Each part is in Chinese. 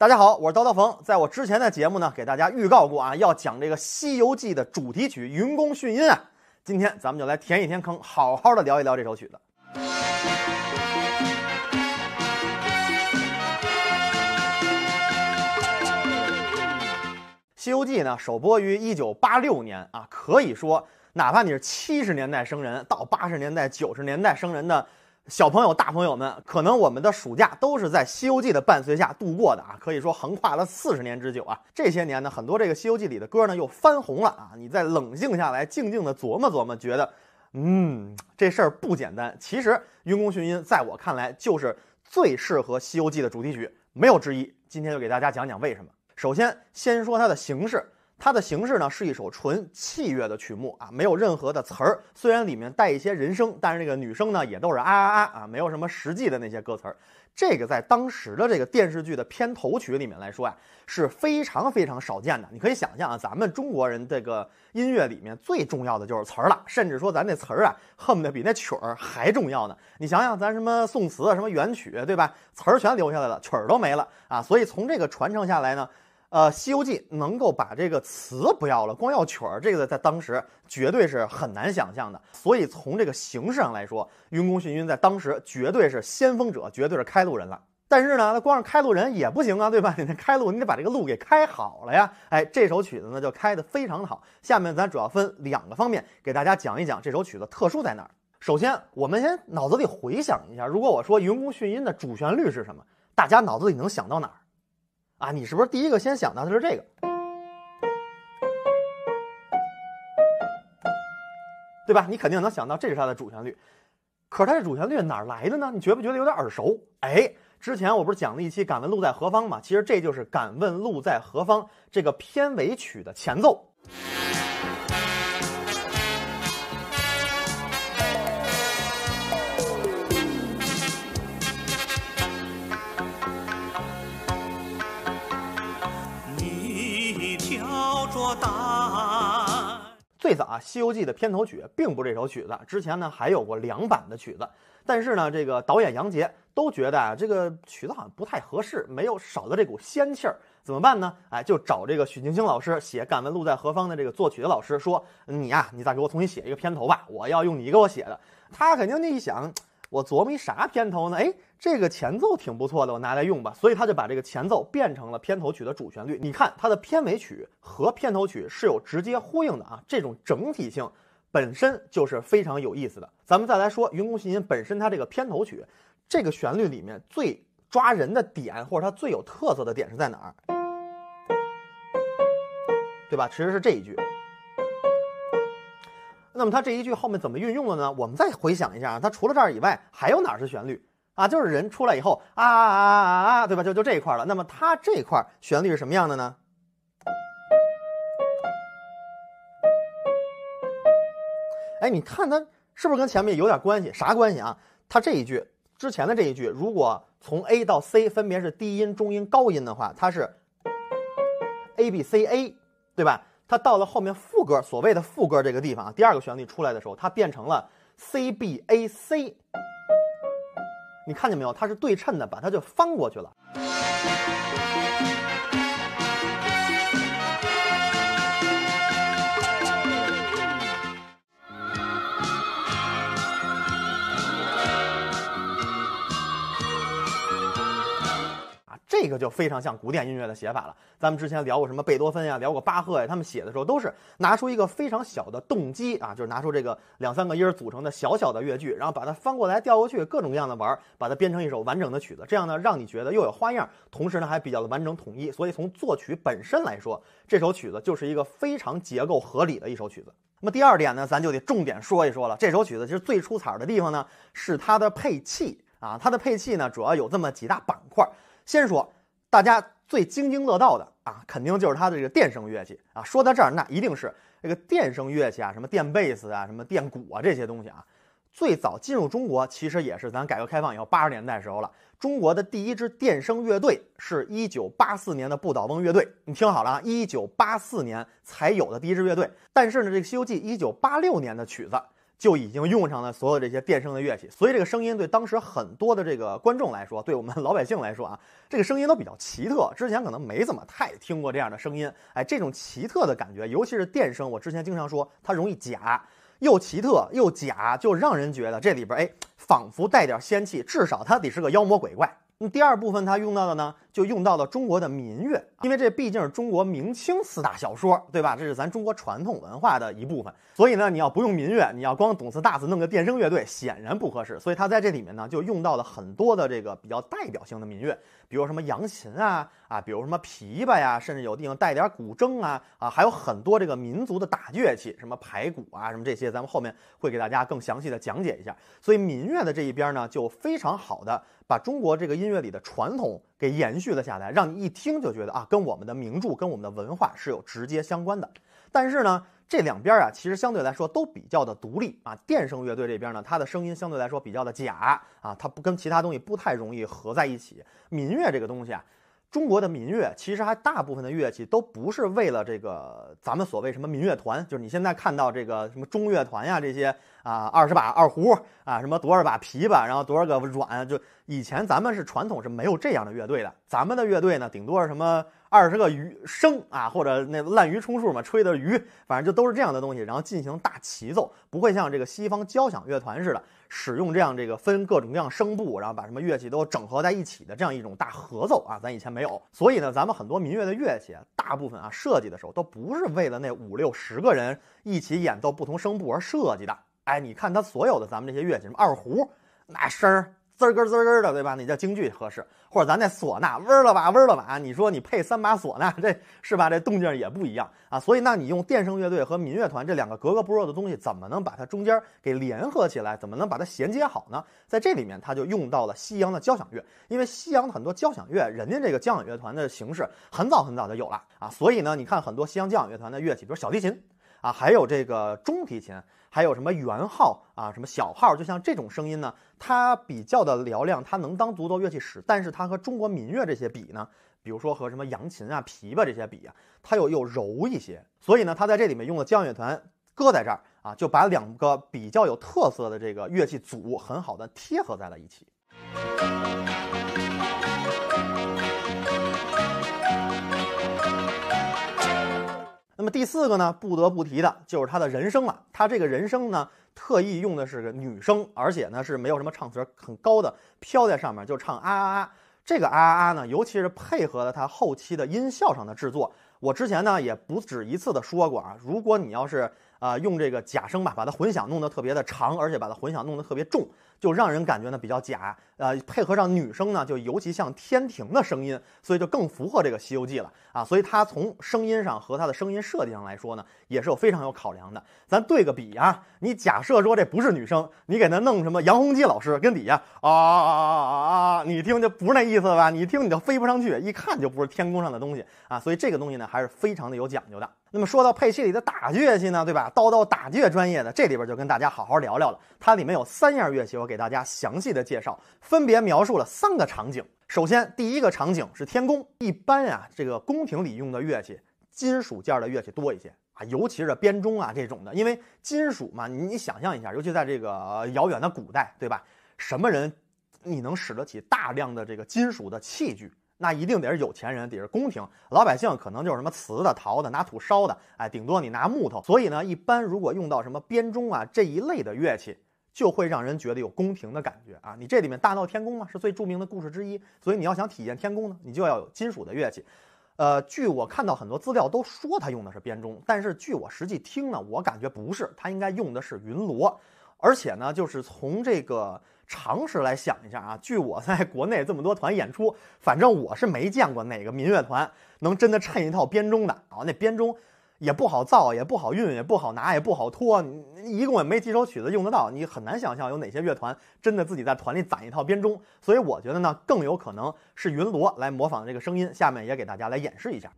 大家好，我是叨叨冯。在我之前的节目呢，给大家预告过啊，要讲这个《西游记》的主题曲《云宫迅音》啊。今天咱们就来填一填坑，好好的聊一聊这首曲子。《西游记》呢，首播于一九八六年啊，可以说，哪怕你是七十年代生人，到八十年代、九十年代生人的。小朋友、大朋友们，可能我们的暑假都是在《西游记》的伴随下度过的啊，可以说横跨了四十年之久啊。这些年呢，很多这个《西游记》里的歌呢又翻红了啊。你再冷静下来，静静的琢磨琢磨，觉得，嗯，这事儿不简单。其实《云宫迅音》在我看来就是最适合《西游记》的主题曲，没有之一。今天就给大家讲讲为什么。首先，先说它的形式。它的形式呢是一首纯器乐的曲目啊，没有任何的词儿。虽然里面带一些人声，但是那个女声呢也都是啊啊啊啊，没有什么实际的那些歌词儿。这个在当时的这个电视剧的片头曲里面来说呀，是非常非常少见的。你可以想象啊，咱们中国人这个音乐里面最重要的就是词儿了，甚至说咱那词儿啊，恨不得比那曲儿还重要呢。你想想咱什么宋词、什么元曲，对吧？词儿全留下来了，曲儿都没了啊。所以从这个传承下来呢。呃，《西游记》能够把这个词不要了，光要曲儿，这个在当时绝对是很难想象的。所以从这个形式上来说，《云宫迅音》在当时绝对是先锋者，绝对是开路人了。但是呢，它光是开路人也不行啊，对吧？你开路，你得把这个路给开好了呀。哎，这首曲子呢，就开得非常的好。下面咱主要分两个方面给大家讲一讲这首曲子特殊在哪儿。首先，我们先脑子里回想一下，如果我说《云宫迅音》的主旋律是什么，大家脑子里能想到哪儿？啊，你是不是第一个先想到的是这个？对吧？你肯定能想到，这是它的主旋律。可是它的主旋律哪来的呢？你觉不觉得有点耳熟？哎，之前我不是讲了一期《敢问路在何方》吗？其实这就是《敢问路在何方》这个片尾曲的前奏。最早啊，《西游记》的片头曲并不是这首曲子，之前呢还有过两版的曲子，但是呢，这个导演杨洁都觉得啊，这个曲子好像不太合适，没有少的这股仙气儿，怎么办呢？哎，就找这个许镜清老师写《敢问路在何方》的这个作曲的老师说：“你呀，你再给我重新写一个片头吧，我要用你给我写的。”他肯定那一想，我琢磨一啥片头呢？哎。这个前奏挺不错的，我拿来用吧。所以他就把这个前奏变成了片头曲的主旋律。你看它的片尾曲和片头曲是有直接呼应的啊，这种整体性本身就是非常有意思的。咱们再来说《云宫迅音》本身，它这个片头曲，这个旋律里面最抓人的点，或者它最有特色的点是在哪儿？对吧？其实是这一句。那么它这一句后面怎么运用的呢？我们再回想一下，啊，它除了这儿以外，还有哪是旋律？啊，就是人出来以后啊啊啊，对吧？就就这一块了。那么它这一块旋律是什么样的呢？哎，你看它是不是跟前面有点关系？啥关系啊？它这一句之前的这一句，如果从 A 到 C 分别是低音、中音、高音的话，它是 A B C A，对吧？它到了后面副歌，所谓的副歌这个地方啊，第二个旋律出来的时候，它变成了 C B A C。你看见没有？它是对称的，把它就翻过去了。这个就非常像古典音乐的写法了。咱们之前聊过什么贝多芬呀，聊过巴赫呀，他们写的时候都是拿出一个非常小的动机啊，就是拿出这个两三个音儿组成的小小的乐句，然后把它翻过来调过去，各种各样的玩，把它编成一首完整的曲子。这样呢，让你觉得又有花样，同时呢还比较的完整统一。所以从作曲本身来说，这首曲子就是一个非常结构合理的一首曲子。那么第二点呢，咱就得重点说一说了。这首曲子其实最出彩的地方呢，是它的配器啊。它的配器呢，主要有这么几大板块。先说，大家最津津乐道的啊，肯定就是它的这个电声乐器啊。说到这儿，那一定是这个电声乐器啊，什么电贝司啊，什么电鼓啊这些东西啊。最早进入中国，其实也是咱改革开放以后八十年代时候了。中国的第一支电声乐队是1984年的不倒翁乐队。你听好了啊，1984年才有的第一支乐队。但是呢，这个《西游记》1986年的曲子。就已经用上了所有这些电声的乐器，所以这个声音对当时很多的这个观众来说，对我们老百姓来说啊，这个声音都比较奇特。之前可能没怎么太听过这样的声音，哎，这种奇特的感觉，尤其是电声，我之前经常说它容易假，又奇特又假，就让人觉得这里边哎，仿佛带点仙气，至少它得是个妖魔鬼怪。那第二部分他用到的呢，就用到了中国的民乐，因为这毕竟是中国明清四大小说，对吧？这是咱中国传统文化的一部分。所以呢，你要不用民乐，你要光懂四大字弄个电声乐队，显然不合适。所以他在这里面呢，就用到了很多的这个比较代表性的民乐，比如什么扬琴啊啊，比如什么琵琶呀，甚至有地方带点古筝啊啊，还有很多这个民族的打乐器，什么排鼓啊，什么这些，咱们后面会给大家更详细的讲解一下。所以民乐的这一边呢，就非常好的。把中国这个音乐里的传统给延续了下来，让你一听就觉得啊，跟我们的名著、跟我们的文化是有直接相关的。但是呢，这两边啊，其实相对来说都比较的独立啊。电声乐队这边呢，它的声音相对来说比较的假啊，它不跟其他东西不太容易合在一起。民乐这个东西啊，中国的民乐其实还大部分的乐器都不是为了这个咱们所谓什么民乐团，就是你现在看到这个什么中乐团呀这些。啊，二十把二胡啊，什么多少把琵琶，然后多少个阮，就以前咱们是传统是没有这样的乐队的。咱们的乐队呢，顶多是什么二十个鱼声啊，或者那滥竽充数嘛，吹的鱼，反正就都是这样的东西，然后进行大齐奏，不会像这个西方交响乐团似的使用这样这个分各种各样声部，然后把什么乐器都整合在一起的这样一种大合奏啊，咱以前没有。所以呢，咱们很多民乐的乐器，大部分啊设计的时候都不是为了那五六十个人一起演奏不同声部而设计的。哎，你看他所有的咱们这些乐器，什么二胡，那声儿滋咯滋咯的，对吧？那叫京剧合适，或者咱那唢呐，嗡了吧嗡了吧，你说你配三把唢呐，这是吧？这动静也不一样啊。所以，那你用电声乐队和民乐团这两个格格不入的东西，怎么能把它中间给联合起来？怎么能把它衔接好呢？在这里面，他就用到了西洋的交响乐，因为西洋的很多交响乐，人家这个交响乐团的形式很早很早就有了啊。所以呢，你看很多西洋交响乐团的乐器，比如小提琴。啊，还有这个中提琴，还有什么圆号啊，什么小号，就像这种声音呢，它比较的嘹亮，它能当独奏乐器使。但是它和中国民乐这些比呢，比如说和什么扬琴啊、琵琶这些比啊，它又又柔一些。所以呢，它在这里面用了交响乐团搁在这儿啊，就把两个比较有特色的这个乐器组很好的贴合在了一起。那么第四个呢，不得不提的就是他的人声了。他这个人声呢，特意用的是个女声，而且呢是没有什么唱词，很高的飘在上面就唱啊啊啊！这个啊啊啊呢，尤其是配合了他后期的音效上的制作。我之前呢也不止一次的说过啊，如果你要是啊用这个假声吧，把它混响弄得特别的长，而且把它混响弄得特别重，就让人感觉呢比较假，呃，配合上女声呢，就尤其像天庭的声音，所以就更符合这个《西游记》了啊。所以它从声音上和它的声音设计上来说呢，也是有非常有考量的。咱对个比啊，你假设说这不是女生，你给她弄什么杨洪基老师跟底下啊啊啊啊，你听就不是那意思吧？你听你就飞不上去，一看就不是天宫上的东西啊。所以这个东西呢。还是非常的有讲究的。那么说到配器里的打击乐器呢，对吧？叨叨打击专业的这里边就跟大家好好聊聊了。它里面有三样乐器，我给大家详细的介绍，分别描述了三个场景。首先，第一个场景是天宫。一般啊，这个宫廷里用的乐器，金属件的乐器多一些啊，尤其是编钟啊这种的，因为金属嘛，你你想象一下，尤其在这个遥远的古代，对吧？什么人你能使得起大量的这个金属的器具？那一定得是有钱人，得是宫廷，老百姓可能就是什么瓷的、陶的，拿土烧的，哎，顶多你拿木头。所以呢，一般如果用到什么编钟啊这一类的乐器，就会让人觉得有宫廷的感觉啊。你这里面大闹天宫嘛，是最著名的故事之一，所以你要想体现天宫呢，你就要有金属的乐器。呃，据我看到很多资料都说他用的是编钟，但是据我实际听呢，我感觉不是，他应该用的是云锣，而且呢，就是从这个。常识来想一下啊，据我在国内这么多团演出，反正我是没见过哪个民乐团能真的趁一套编钟的啊，那编钟也不好造，也不好运，也不好拿，也不好拖，一共也没几首曲子用得到，你很难想象有哪些乐团真的自己在团里攒一套编钟，所以我觉得呢，更有可能是云锣来模仿这个声音。下面也给大家来演示一下。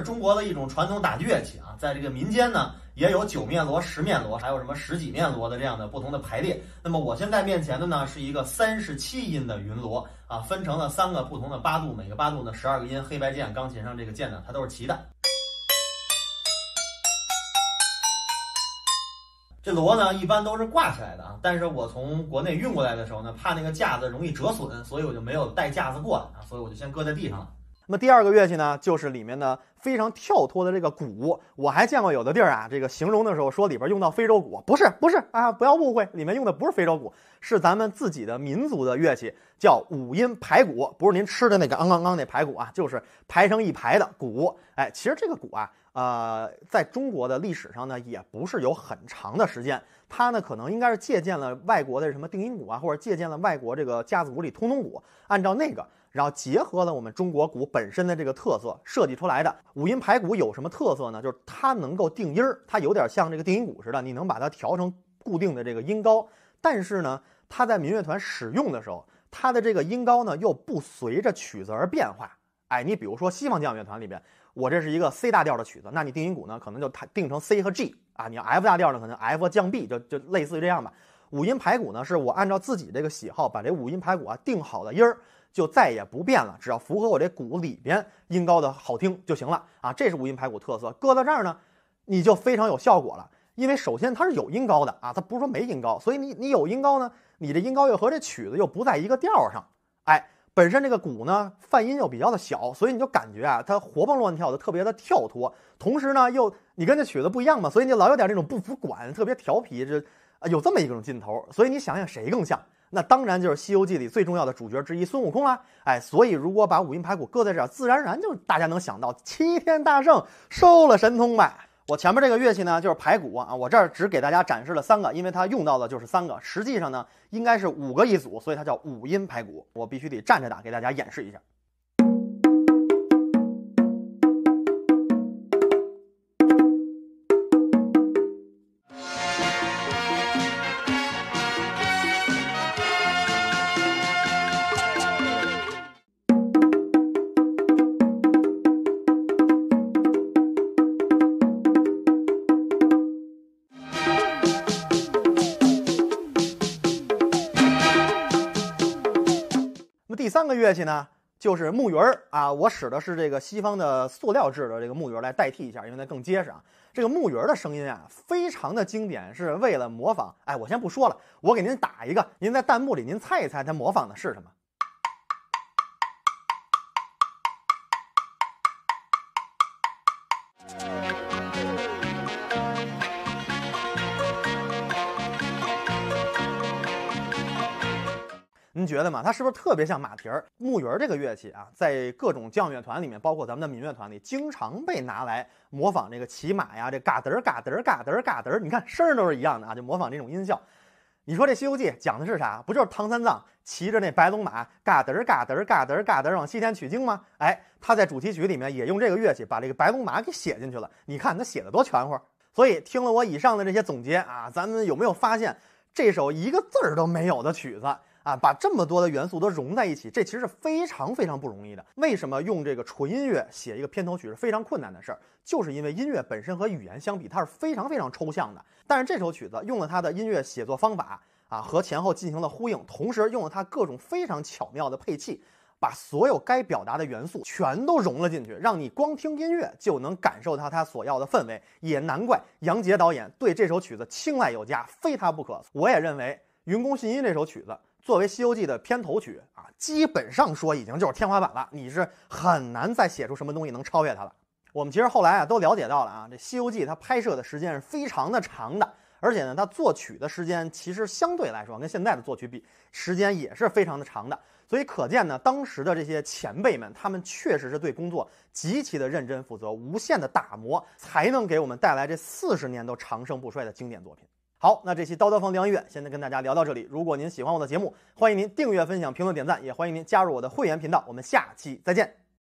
中国的一种传统打击乐器啊，在这个民间呢，也有九面锣、十面锣，还有什么十几面锣的这样的不同的排列。那么我现在面前的呢，是一个三十七音的云锣啊，分成了三个不同的八度，每个八度呢十二个音，黑白键，钢琴上这个键呢它都是齐的。这锣呢一般都是挂起来的啊，但是我从国内运过来的时候呢，怕那个架子容易折损，所以我就没有带架子过来啊，所以我就先搁在地上了。那么第二个乐器呢，就是里面的非常跳脱的这个鼓。我还见过有的地儿啊，这个形容的时候说里边用到非洲鼓，不是不是啊，不要误会，里面用的不是非洲鼓，是咱们自己的民族的乐器，叫五音排鼓，不是您吃的那个昂昂昂那排骨啊，就是排成一排的鼓。哎，其实这个鼓啊，呃，在中国的历史上呢，也不是有很长的时间，它呢可能应该是借鉴了外国的什么定音鼓啊，或者借鉴了外国这个架子鼓里通通鼓，按照那个。然后结合了我们中国鼓本身的这个特色设计出来的五音排鼓有什么特色呢？就是它能够定音儿，它有点像这个定音鼓似的，你能把它调成固定的这个音高。但是呢，它在民乐团使用的时候，它的这个音高呢又不随着曲子而变化。哎，你比如说西方交响乐团里边，我这是一个 C 大调的曲子，那你定音鼓呢可能就定成 C 和 G 啊，你要 F 大调呢可能 F 降 B 就就类似于这样吧。五音排鼓呢是我按照自己这个喜好把这五音排鼓啊定好的音儿。就再也不变了，只要符合我这鼓里边音高的好听就行了啊！这是五音排骨特色，搁到这儿呢，你就非常有效果了。因为首先它是有音高的啊，它不是说没音高，所以你你有音高呢，你这音高又和这曲子又不在一个调上，哎，本身这个鼓呢泛音又比较的小，所以你就感觉啊它活蹦乱跳的，特别的跳脱。同时呢又你跟这曲子不一样嘛，所以你老有点那种不服管，特别调皮，这呃有这么一种劲头。所以你想想谁更像？那当然就是《西游记》里最重要的主角之一孙悟空啦！哎，所以如果把五音排骨搁在这儿，自然而然就大家能想到齐天大圣收了神通呗。我前面这个乐器呢，就是排骨啊。我这儿只给大家展示了三个，因为它用到的就是三个。实际上呢，应该是五个一组，所以它叫五音排骨。我必须得站着打，给大家演示一下。乐器呢，就是木鱼儿啊，我使的是这个西方的塑料制的这个木鱼儿来代替一下，因为它更结实啊。这个木鱼儿的声音啊，非常的经典，是为了模仿。哎，我先不说了，我给您打一个，您在弹幕里您猜一猜，它模仿的是什么？觉得吗？它是不是特别像马蹄儿、木鱼儿这个乐器啊？在各种降乐团里面，包括咱们的民乐团里，经常被拿来模仿这个骑马呀，这嘎嘚儿、嘎嘚儿、嘎嘚儿、嘎嘚儿，你看声儿都是一样的啊，就模仿这种音效。你说这《西游记》讲的是啥？不就是唐三藏骑着那白龙马，嘎嘚儿、嘎嘚儿、嘎嘚儿、嘎嘚儿往西天取经吗？哎，他在主题曲里面也用这个乐器把这个白龙马给写进去了。你看他写的多全乎。所以听了我以上的这些总结啊，咱们有没有发现这首一个字儿都没有的曲子？啊，把这么多的元素都融在一起，这其实是非常非常不容易的。为什么用这个纯音乐写一个片头曲是非常困难的事儿？就是因为音乐本身和语言相比，它是非常非常抽象的。但是这首曲子用了它的音乐写作方法啊，和前后进行了呼应，同时用了它各种非常巧妙的配器，把所有该表达的元素全都融了进去，让你光听音乐就能感受到它所要的氛围。也难怪杨杰导演对这首曲子青睐有加，非它不可。我也认为云宫迅音这首曲子。作为《西游记》的片头曲啊，基本上说已经就是天花板了，你是很难再写出什么东西能超越它了。我们其实后来啊都了解到了啊，这《西游记》它拍摄的时间是非常的长的，而且呢，它作曲的时间其实相对来说跟现在的作曲比，时间也是非常的长的。所以可见呢，当时的这些前辈们，他们确实是对工作极其的认真负责，无限的打磨，才能给我们带来这四十年都长盛不衰的经典作品。好，那这期《叨德房梁音乐先跟大家聊到这里。如果您喜欢我的节目，欢迎您订阅、分享、评论、点赞，也欢迎您加入我的会员频道。我们下期再见。